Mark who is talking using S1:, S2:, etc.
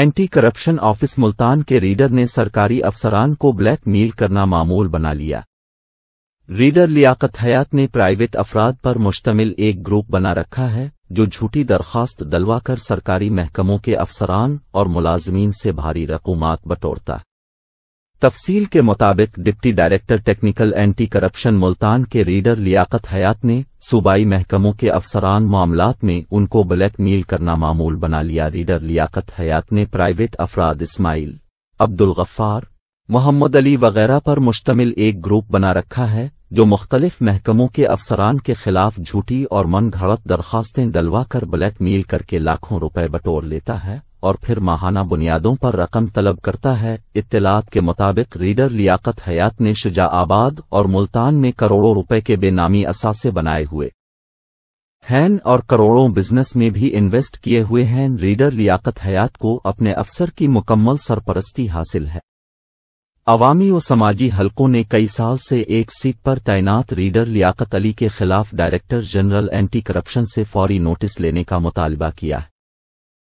S1: anti corruption office Multan के reader ने सरकारी अफसरान को ब्लैक मेल करना मामूल बना लिया रीडर लियाकत हयात ने प्राइवेट अफराद पर मुश्तमिल एक ग्रुप बना रखा है जो झूठी दरख्वास्त दलवाकर सरकारी महकमों के अफसरान और मुलाजमीन से भारी रकूमात बटोरता तफसील के मुताबिक deputy director technical anti corruption Multan के रीडर लियाकत हयात ने सूबाई महकमों के अफसरान मामलात में उनको ब्लैक मेल करना मामूल बना लिया रीडर लियाकत हयात ने प्राइवेट अफराद इस्माइल अब्दुल गफ्फार मोहम्मद अली वगैरह पर मुश्तमिल एक ग्रुप बना रखा है जो मुख्तलिफ महकमों के अफसरान के खिलाफ झूठी और मन घड़त दरख्वास्तें दलवा कर ब्लैक मेल करके लाखों रुपए बटोर लेता है और फिर माहाना बुनियादों पर रकम तलब करता है इत्तलात के मुताबिक रीडर लियाकत हयात ने शुजाबाद और मुल्तान में करोड़ों रुपए के बेनामी असासे बनाए हुए हैं और करोड़ों बिजनेस में भी इन्वेस्ट किए हुए हैं रीडर लियाकत हयात को अपने अफसर की मुकम्मल सरपरस्ती हासिल है अवामी व समाजी हलकों ने कई साल से एक सीट पर तैनात रीडर लियाकत अली के खिलाफ डायरेक्टर जनरल एंटी करप्शन से फौरी नोटिस लेने का मुतालबा किया है